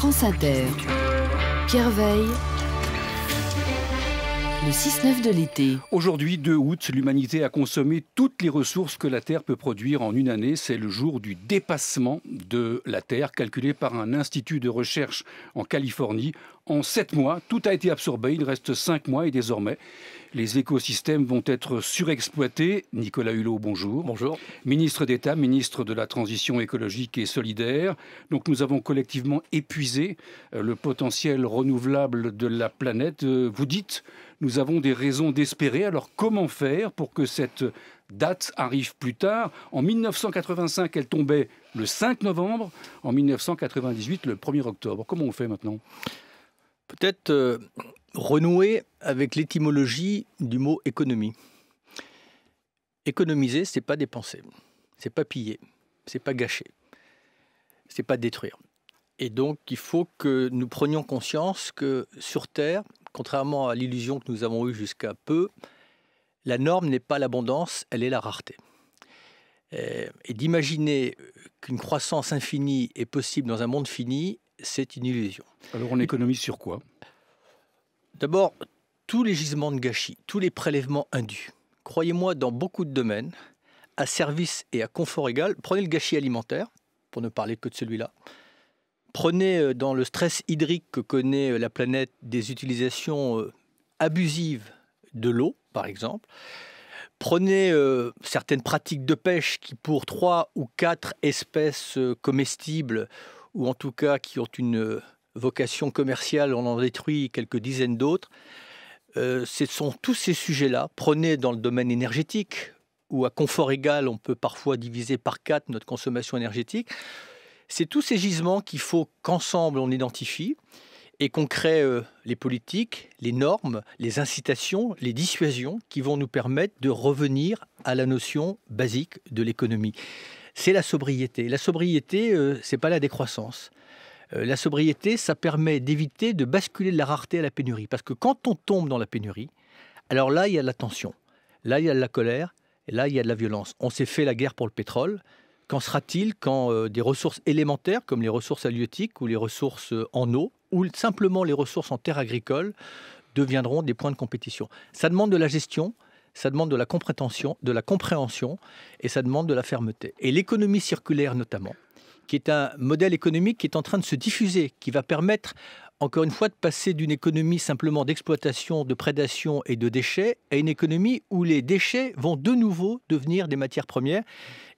France Inter. Pierre Veil, Le 6-9 de l'été. Aujourd'hui, 2 août, l'humanité a consommé toutes les ressources que la Terre peut produire en une année. C'est le jour du dépassement de la Terre, calculé par un institut de recherche en Californie. En 7 mois, tout a été absorbé. Il reste 5 mois et désormais, les écosystèmes vont être surexploités. Nicolas Hulot, bonjour. Bonjour. Ministre d'État, ministre de la Transition écologique et solidaire. Donc nous avons collectivement épuisé euh, le potentiel renouvelable de la planète. Euh, vous dites, nous avons des raisons d'espérer. Alors comment faire pour que cette date arrive plus tard En 1985, elle tombait le 5 novembre. En 1998, le 1er octobre. Comment on fait maintenant Peut-être euh, renouer avec l'étymologie du mot économie. Économiser, c'est pas dépenser, c'est pas piller, c'est pas gâcher, c'est pas détruire. Et donc, il faut que nous prenions conscience que sur Terre, contrairement à l'illusion que nous avons eue jusqu'à peu, la norme n'est pas l'abondance, elle est la rareté. Euh, et d'imaginer qu'une croissance infinie est possible dans un monde fini, c'est une illusion. Alors, on économise sur quoi D'abord, tous les gisements de gâchis, tous les prélèvements indus, croyez-moi, dans beaucoup de domaines, à service et à confort égal, prenez le gâchis alimentaire, pour ne parler que de celui-là. Prenez euh, dans le stress hydrique que connaît euh, la planète des utilisations euh, abusives de l'eau, par exemple. Prenez certaines pratiques de pêche qui, pour trois ou quatre espèces comestibles, ou en tout cas qui ont une vocation commerciale, on en détruit quelques dizaines d'autres. Euh, ce sont tous ces sujets-là. Prenez dans le domaine énergétique, où à confort égal, on peut parfois diviser par quatre notre consommation énergétique. C'est tous ces gisements qu'il faut qu'ensemble on identifie et qu'on crée euh, les politiques, les normes, les incitations, les dissuasions qui vont nous permettre de revenir à la notion basique de l'économie. C'est la sobriété. La sobriété, ce euh, c'est pas la décroissance. Euh, la sobriété, ça permet d'éviter de basculer de la rareté à la pénurie. Parce que quand on tombe dans la pénurie, alors là, il y a de la tension, là, il y a de la colère, et là, il y a de la violence. On s'est fait la guerre pour le pétrole. Qu'en sera-t-il quand euh, des ressources élémentaires, comme les ressources halieutiques ou les ressources euh, en eau, ou simplement les ressources en terre agricole, deviendront des points de compétition Ça demande de la gestion, ça demande de la de la compréhension et ça demande de la fermeté. Et l'économie circulaire notamment, qui est un modèle économique qui est en train de se diffuser, qui va permettre encore une fois, de passer d'une économie simplement d'exploitation, de prédation et de déchets à une économie où les déchets vont de nouveau devenir des matières premières.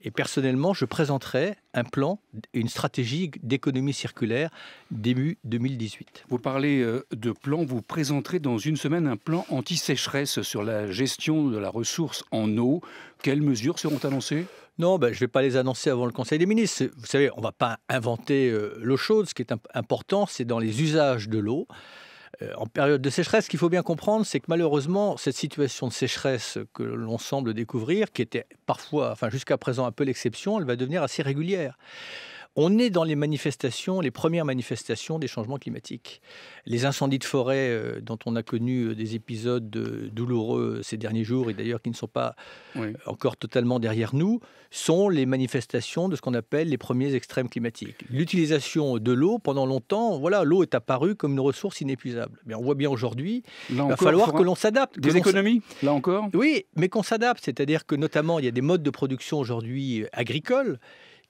Et personnellement, je présenterai un plan une stratégie d'économie circulaire début 2018. Vous parlez euh, de plan, vous présenterez dans une semaine un plan anti-sécheresse sur la gestion de la ressource en eau. Quelles mesures seront annoncées non, ben, je ne vais pas les annoncer avant le Conseil des ministres. Vous savez, on ne va pas inventer euh, l'eau chaude. Ce qui est important, c'est dans les usages de l'eau. Euh, en période de sécheresse, ce qu'il faut bien comprendre, c'est que malheureusement, cette situation de sécheresse que l'on semble découvrir, qui était parfois, enfin jusqu'à présent un peu l'exception, elle va devenir assez régulière. On est dans les manifestations, les premières manifestations des changements climatiques. Les incendies de forêt euh, dont on a connu euh, des épisodes euh, douloureux ces derniers jours et d'ailleurs qui ne sont pas encore totalement derrière nous, sont les manifestations de ce qu'on appelle les premiers extrêmes climatiques. L'utilisation de l'eau pendant longtemps, voilà, l'eau est apparue comme une ressource inépuisable. Mais on voit bien aujourd'hui, qu'il va falloir que l'on s'adapte. Des économies, là encore Oui, mais qu'on s'adapte, c'est-à-dire que notamment il y a des modes de production aujourd'hui agricoles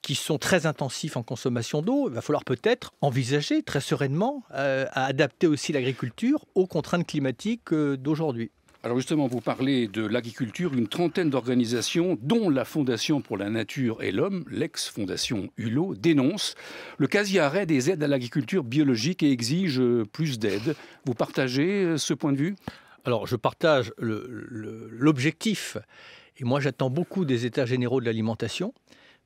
qui sont très intensifs en consommation d'eau, il va falloir peut-être envisager très sereinement euh, à adapter aussi l'agriculture aux contraintes climatiques euh, d'aujourd'hui. Alors justement, vous parlez de l'agriculture, une trentaine d'organisations, dont la Fondation pour la Nature et l'Homme, l'ex-fondation Hulot, dénonce le quasi-arrêt des aides à l'agriculture biologique et exige euh, plus d'aides. Vous partagez ce point de vue Alors je partage l'objectif. Et moi j'attends beaucoup des États généraux de l'alimentation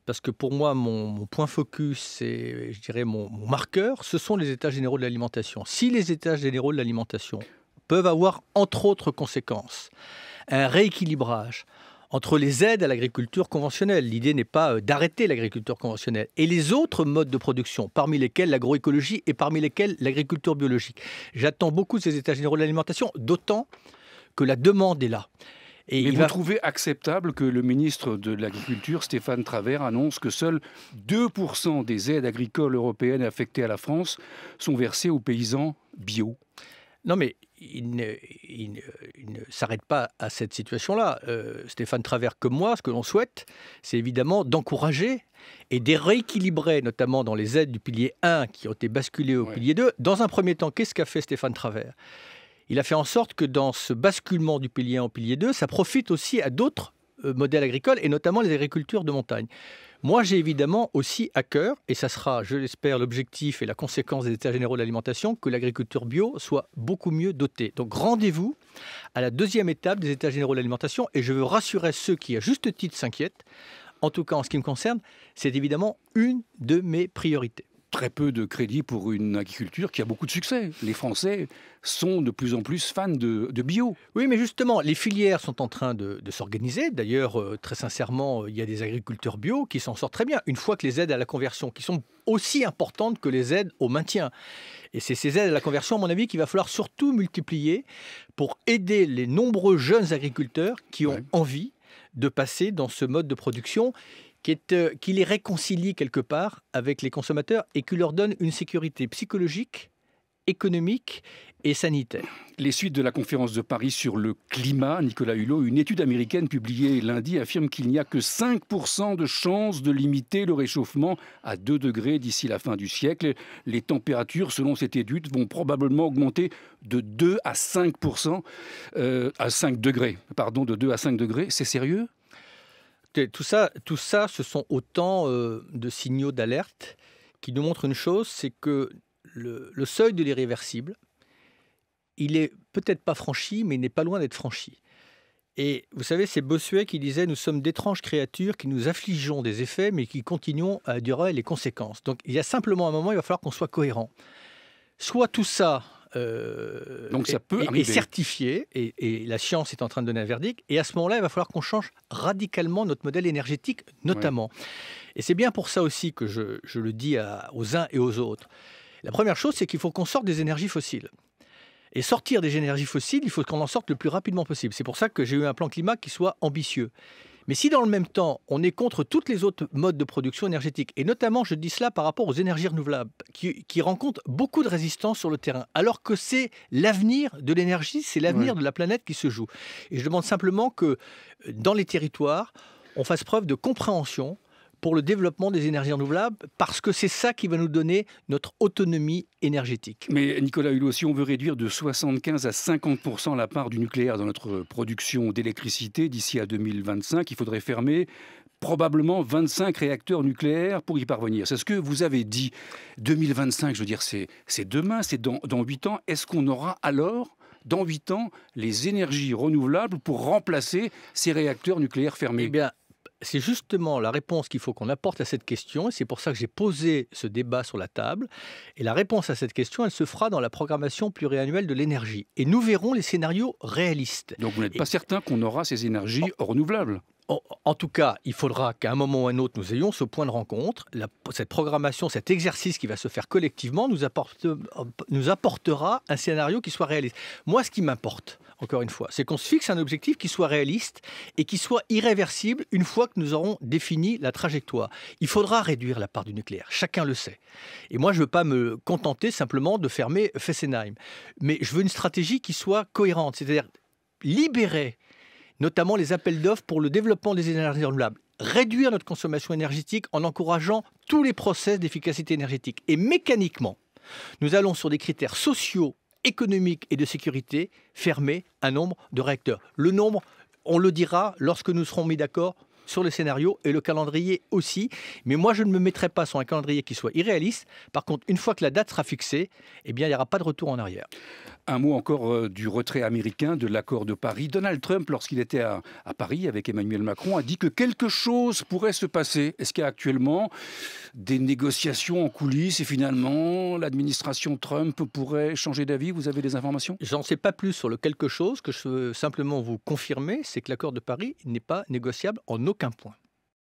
parce que pour moi, mon, point focus et je dirais mon, mon, marqueur, ce sont les états généraux de l'alimentation. Si les états généraux de l'alimentation peuvent avoir, entre autres conséquences, un rééquilibrage entre les aides à l'agriculture conventionnelle, l'idée n'est pas euh, d'arrêter l'agriculture conventionnelle, et les autres modes de production, parmi lesquels l'agroécologie et parmi lesquels l'agriculture biologique. J'attends beaucoup ces états généraux de l'alimentation, d'autant que la demande est là. Mais vous trouvez acceptable que le ministre de l'Agriculture, Stéphane Travers, annonce que seuls 2% des aides agricoles européennes affectées à la France sont versées aux paysans bio non, mais il ne, s'arrête pas à cette situation-là. Euh, Stéphane Travers, comme moi, ce que l'on souhaite, c'est évidemment d'encourager et de rééquilibrer, notamment dans les aides du pilier 1 qui ont été basculées au pilier 2. Dans un premier temps, qu'est-ce qu'a fait Stéphane Travers il a fait en sorte que dans ce basculement du pilier 1 en pilier 2, ça profite aussi à d'autres euh, modèles agricoles et notamment les agricultures de montagne. Moi, j'ai évidemment aussi à cœur, et ça sera, je l'espère, l'objectif et la conséquence des États généraux de l'alimentation, que l'agriculture bio soit beaucoup mieux dotée. Donc rendez-vous à la deuxième étape des États généraux de l'alimentation, et je veux rassurer ceux qui, à juste titre, s'inquiètent. En tout cas, en ce qui me concerne, c'est évidemment une de mes priorités très peu de crédit pour une agriculture qui a beaucoup de succès. Les Français sont de plus en plus fans de, bio. Oui, mais justement, les filières sont en train de, s'organiser. D'ailleurs, euh, très sincèrement, euh, il y a des agriculteurs bio qui s'en sortent très bien, une fois que les aides à la conversion, qui sont aussi importantes que les aides au maintien. Et c'est ces aides à la conversion, à mon avis, qu'il va falloir surtout multiplier pour aider les nombreux jeunes agriculteurs qui ont envie de passer dans ce mode de production euh, qui, les réconcilie quelque part avec les consommateurs et qui leur donne une sécurité psychologique, économique et sanitaire. Les suites de la conférence de Paris sur le climat, Nicolas Hulot, une étude américaine publiée lundi affirme qu'il n'y a que 5% de chances de limiter le réchauffement à 2 degrés d'ici la fin du siècle. Les températures, selon cette étude, vont probablement augmenter de 2 à 5%, euh, à 5 degrés. Pardon, de 2 à 5 degrés. C'est sérieux tout ça, tout ça, ce sont autant euh, de signaux d'alerte qui nous montrent une chose, c'est que le, seuil de l'irréversible, il est peut-être pas franchi, mais il n'est pas loin d'être franchi. Et vous savez, c'est Bossuet qui disait Nous sommes d'étranges créatures qui nous affligeons des effets, mais qui continuons à durer les conséquences. Donc il y a simplement un moment, il va falloir qu'on soit cohérent. Soit tout ça, euh, Donc ça peut et, certifié, et, la science est en train de donner un verdict. Et à ce moment-là, il va falloir qu'on change radicalement notre modèle énergétique, notamment. Et c'est bien pour ça aussi que je, je le dis aux uns et aux autres. La première chose, c'est qu'il faut qu'on sorte des énergies fossiles. Et sortir des énergies fossiles, il faut qu'on en sorte le plus rapidement possible. C'est pour ça que j'ai eu un plan climat qui soit ambitieux. Mais si dans le même temps, on est contre toutes les autres modes de production énergétique, et notamment je dis cela par rapport aux énergies renouvelables, qui, rencontrent beaucoup de résistance sur le terrain, alors que c'est l'avenir de l'énergie, c'est l'avenir de la planète qui se joue. Et je demande simplement que dans les territoires, on fasse preuve de compréhension pour le développement des énergies renouvelables, parce que c'est ça qui va nous donner notre autonomie énergétique. Mais Nicolas Hulot, si on veut réduire de 75 à 50 la part du nucléaire dans notre production d'électricité d'ici à 2025, il faudrait fermer probablement 25 réacteurs nucléaires pour y parvenir. C'est ce que vous avez dit. 2025, je veux dire, c'est demain, c'est dans, dans 8 ans. Est-ce qu'on aura alors dans 8 ans les énergies renouvelables pour remplacer ces réacteurs nucléaires fermés eh bien, c'est justement la réponse qu'il faut qu'on apporte à cette question. Et c'est pour ça que j'ai posé ce débat sur la table. Et la réponse à cette question, elle se fera dans la programmation pluriannuelle de l'énergie. Et nous verrons les scénarios réalistes. Donc vous n'êtes pas certain qu'on aura ces énergies oh. renouvelables en, tout cas, il faudra qu'à un moment ou à un autre, nous ayons ce point de rencontre. cette programmation, cet exercice qui va se faire collectivement nous, euh, nous apportera un scénario qui soit réaliste. Moi, ce qui m'importe, encore une fois, c'est qu'on se fixe un objectif qui soit réaliste et qui soit irréversible une fois que nous aurons défini la trajectoire. Il faudra réduire la part du nucléaire, chacun le sait. Et moi, je ne veux pas me contenter simplement de fermer Fessenheim. Mais je veux une stratégie qui soit cohérente, c'est-à-dire libérer notamment les appels d'offres pour le développement des énergies renouvelables réduire notre consommation énergétique en encourageant tous les process d'efficacité énergétique. Et mécaniquement, nous allons sur des critères sociaux, économiques et de sécurité fermer un nombre de réacteurs. Le nombre, on le dira lorsque nous serons mis d'accord sur le scénario et le calendrier aussi. Mais moi, je ne me mettrai pas sur un calendrier qui soit irréaliste. Par contre, une fois que la date sera fixée, eh bien, il n'y aura pas de retour en arrière. Un mot encore euh, du retrait américain de l'accord de Paris. Donald Trump, lorsqu'il était à, à, Paris avec Emmanuel Macron, a dit que quelque chose pourrait se passer. Est-ce qu'il y a actuellement des négociations en coulisses et finalement l'administration Trump pourrait changer d'avis Vous avez des informations J'en sais pas plus sur le quelque chose. Que je veux simplement vous confirmer, c'est que l'accord de Paris n'est pas négociable en aucun aucun point.